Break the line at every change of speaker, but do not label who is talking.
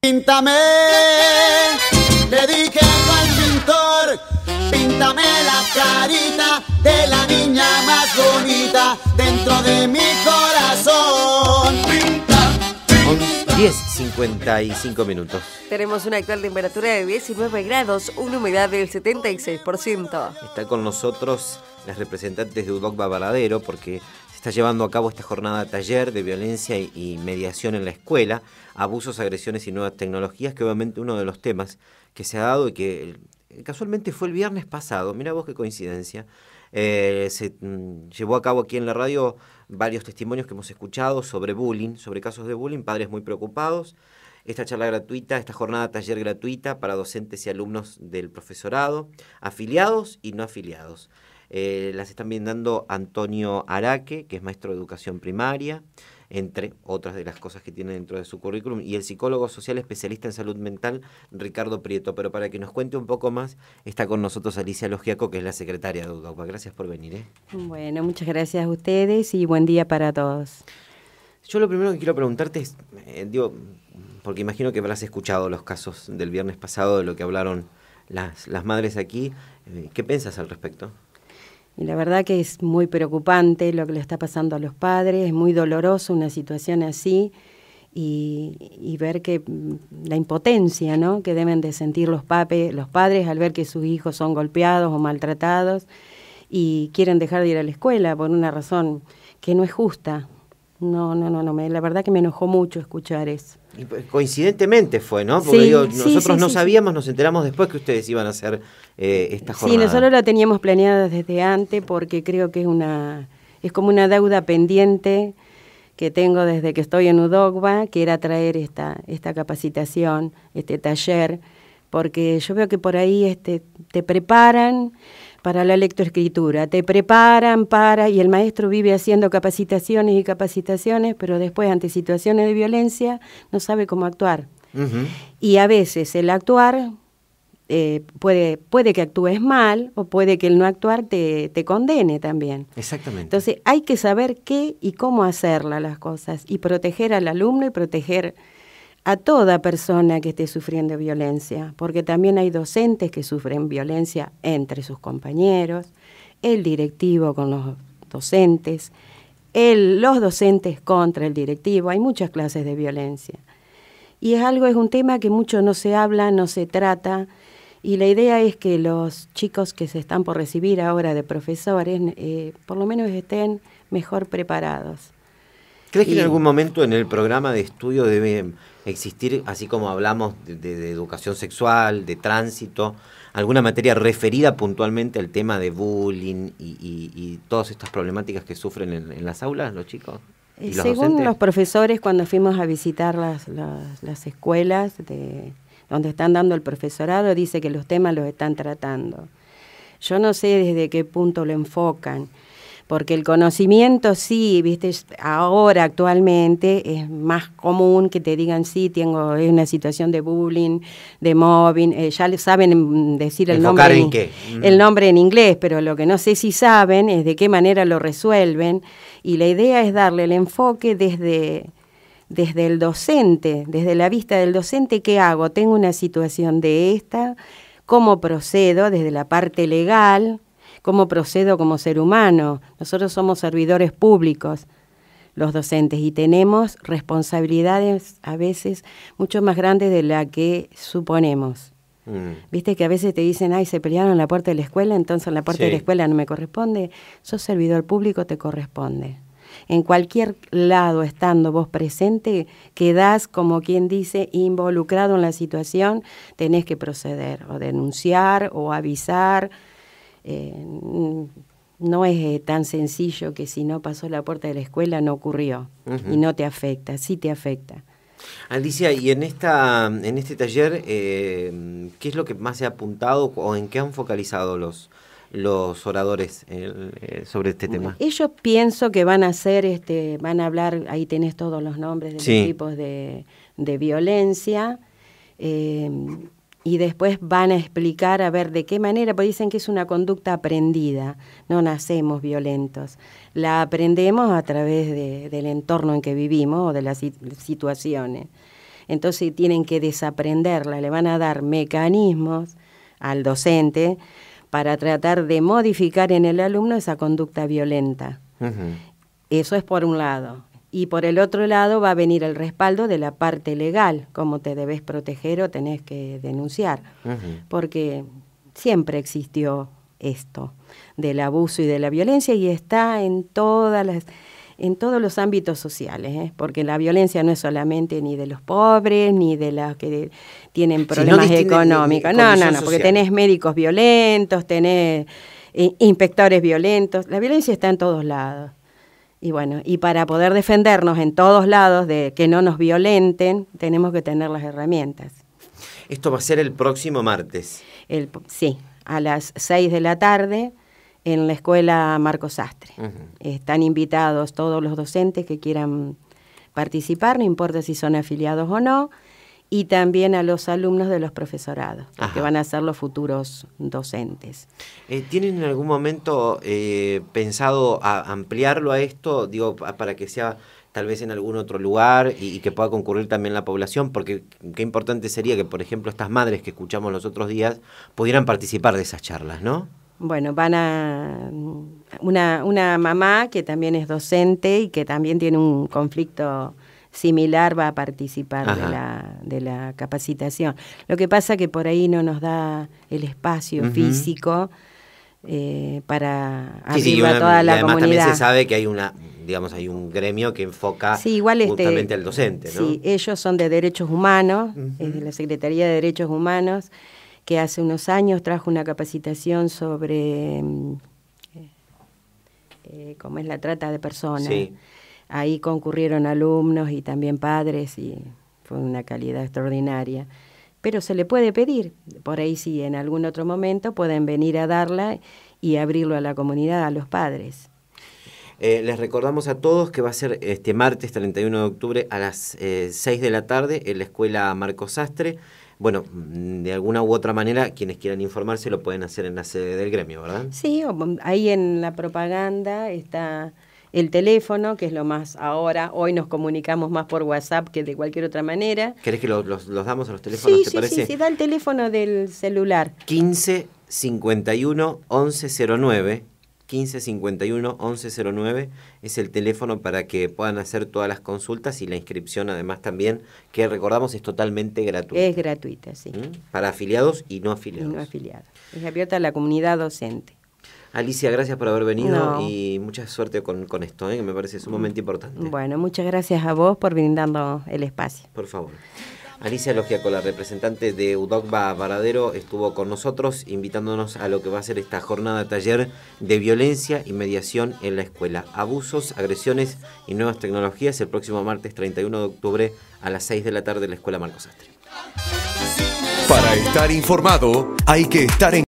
Píntame, le dije al pintor, píntame la carita de la niña más bonita
dentro de mi corazón. Pinta,
pinta. 10.55 minutos.
Tenemos una actual temperatura de 19 grados, una humedad del 76%.
Está con nosotros las representantes de Udoc Babaladero porque está llevando a cabo esta jornada taller de violencia y, mediación en la escuela, abusos, agresiones y nuevas tecnologías, que obviamente uno de los temas que se ha dado y que eh, casualmente fue el viernes pasado, mira vos qué coincidencia, eh, se mm, llevó a cabo aquí en la radio varios testimonios que hemos escuchado sobre bullying, sobre casos de bullying, padres muy preocupados, esta charla gratuita, esta jornada taller gratuita para docentes y alumnos del profesorado, afiliados y no afiliados. Eh, las están brindando Antonio Araque, que es maestro de educación primaria, entre otras de las cosas que tiene dentro de su currículum, y el psicólogo social especialista en salud mental, Ricardo Prieto. Pero para que nos cuente un poco más, está con nosotros Alicia Logiaco, que es la secretaria de UDOPA. Gracias por venir. ¿eh?
Bueno, muchas gracias a ustedes y buen día para todos.
Yo lo primero que quiero preguntarte es, eh, digo, porque imagino que habrás escuchado los casos del viernes pasado de lo que hablaron las madres aquí. ¿Qué piensas al respecto?
Y la verdad que es muy preocupante lo que le está pasando a los padres, es muy doloroso una situación así y, y ver que mm, la impotencia ¿no? que deben de sentir los, papes, los padres al ver que sus hijos son golpeados o maltratados y quieren dejar de ir a la escuela por una razón que no es justa, no, no, no, no. la verdad que me enojó mucho escuchar eso.
Y pues, coincidentemente fue, ¿no? Porque nosotros no sabíamos, nos enteramos después que ustedes iban a hacer eh, esta jornada. Sí, nosotros la
teníamos planeada desde antes porque creo que es una es como una deuda pendiente que tengo desde que estoy en Udogba, que era traer esta esta capacitación, este taller, porque yo veo que por ahí este te preparan para la lectoescritura, te preparan para, y el maestro vive haciendo capacitaciones y capacitaciones, pero después ante situaciones de violencia no sabe cómo actuar. Y a veces el actuar eh, puede, puede que actúes mal o puede que el no actuar te, condene también. Exactamente. Entonces hay que saber qué y cómo hacer las cosas y proteger al alumno y proteger a toda persona que esté sufriendo violencia, porque también hay docentes que sufren violencia entre sus compañeros, el directivo con los docentes, el, los docentes contra el directivo, hay muchas clases de violencia. Y es algo, es un tema que mucho no se habla, no se trata, y la idea es que los chicos que se están por recibir ahora de profesores, eh, por lo menos estén mejor preparados.
¿Crees que en algún momento en el programa de estudio debe existir, así como hablamos de, educación sexual, de tránsito, alguna materia referida puntualmente al tema de bullying y, y, todas estas problemáticas que sufren en, las aulas los chicos? ¿Y eh, los Según
los profesores, cuando fuimos a visitar las, las escuelas de, donde están dando el profesorado, dice que los temas los están tratando. Yo no sé desde qué punto lo enfocan porque el conocimiento sí, viste, ahora actualmente es más común que te digan sí, tengo una situación de bullying, de mobbing, eh, ya saben decir el nombre en, el mm. nombre en inglés, pero lo que no sé si saben es de qué manera lo resuelven y la idea es darle el enfoque desde desde el docente, desde la vista del docente, ¿qué hago? Tengo una situación de esta, cómo procedo desde la parte legal, cómo procedo como ser humano. Nosotros somos servidores públicos, los docentes, y tenemos responsabilidades a veces mucho más grandes de la que suponemos. Mm. Viste que a veces te dicen, ay, se pelearon en la puerta de la escuela, entonces en la puerta de la escuela no me corresponde. Sos servidor público, te corresponde. En cualquier lado estando vos presente, quedás, como quien dice, involucrado en la situación, tenés que proceder o denunciar o avisar eh, no es eh, tan sencillo que si no pasó la puerta de la escuela no ocurrió y no te afecta, sí te afecta.
Alicia, y en esta, en este taller, eh, ¿qué es lo que más se ha apuntado o en qué han focalizado los, los oradores sobre este tema?
Ellos pienso que van a ser este, van a hablar, ahí tenés todos los nombres de los tipos de, de violencia. Eh, y después van a explicar a ver de qué manera, porque dicen que es una conducta aprendida, no nacemos violentos, la aprendemos a través del entorno en que vivimos o de las situaciones. Entonces tienen que desaprenderla, le van a dar mecanismos al docente para tratar de modificar en el alumno esa conducta violenta. Eso es por un lado y por el otro lado va a venir el respaldo de la parte legal, cómo te debes proteger o tenés que denunciar, porque siempre existió esto del abuso y de la violencia y está en todas las en todos los ámbitos sociales, ¿eh? porque la violencia no es solamente ni de los pobres, ni de los que tienen problemas económicos. No, no, no, porque tenés médicos violentos, tenés eh, inspectores violentos. La violencia está en todos lados. Y bueno, y para poder defendernos en todos lados de que no nos violenten, tenemos que tener las herramientas.
Esto va a ser el próximo martes.
sí, a las 6 de la tarde en la escuela Marco Sastre. Están invitados todos los docentes que quieran participar, no importa si son afiliados o no y también a los alumnos de los profesorados, que van a ser los futuros docentes.
Eh, ¿Tienen en algún momento eh, pensado ampliarlo a esto, digo, para que sea tal vez en algún otro lugar y, que pueda concurrir también la población, porque qué importante sería que, por ejemplo, estas madres que escuchamos los otros días pudieran participar de esas charlas, ¿no?
Bueno, van a una, una mamá que también es docente y que también tiene un conflicto similar va a participar de la, de la, capacitación. Lo que pasa que por ahí no nos da el espacio físico eh, para sí, a toda la y además También se
sabe que hay una digamos hay un gremio que enfoca igual este justamente al docente. ¿no? Sí,
ellos son de derechos humanos, es de la Secretaría de Derechos Humanos, que hace unos años trajo una capacitación sobre mm, eh, eh, cómo es la trata de personas. Sí. Ahí concurrieron alumnos y también padres y fue una calidad extraordinaria. Pero se le puede pedir, por ahí sí, en algún otro momento pueden venir a darla y abrirlo a la comunidad, a los padres.
Eh, les recordamos a todos que va a ser este martes 31 de octubre a las 6 eh, de la tarde en la escuela Marcos Sastre. Bueno, mm, de alguna u otra manera, quienes quieran informarse lo pueden hacer en la sede del gremio, ¿verdad?
Sí, mm, ahí en la propaganda está el teléfono, que es lo más ahora. Hoy nos comunicamos más por WhatsApp que de cualquier otra manera.
¿Querés que los, damos a los teléfonos? Sí, ¿te sí, parece? sí, sí,
da el teléfono del celular. 15
51 1109. 1551 1109 es el teléfono para que puedan hacer todas las consultas y la inscripción además también, que recordamos es totalmente gratuita.
Es gratuita, sí. ¿Mm?
Para afiliados y no afiliados. Y no afiliados.
Es abierta a la comunidad docente.
Alicia, gracias por haber venido y mucha suerte con, esto, ¿eh? que me parece sumamente importante.
Bueno, muchas gracias a vos por brindando el espacio.
Por favor. Alicia con la representante de Udogba Varadero, estuvo con nosotros invitándonos a lo que va a ser esta jornada de taller de violencia y mediación en la escuela. Abusos, agresiones y nuevas tecnologías el próximo martes 31 de octubre a las 6 de la tarde en la escuela Marcos Astre. Para estar informado hay que estar en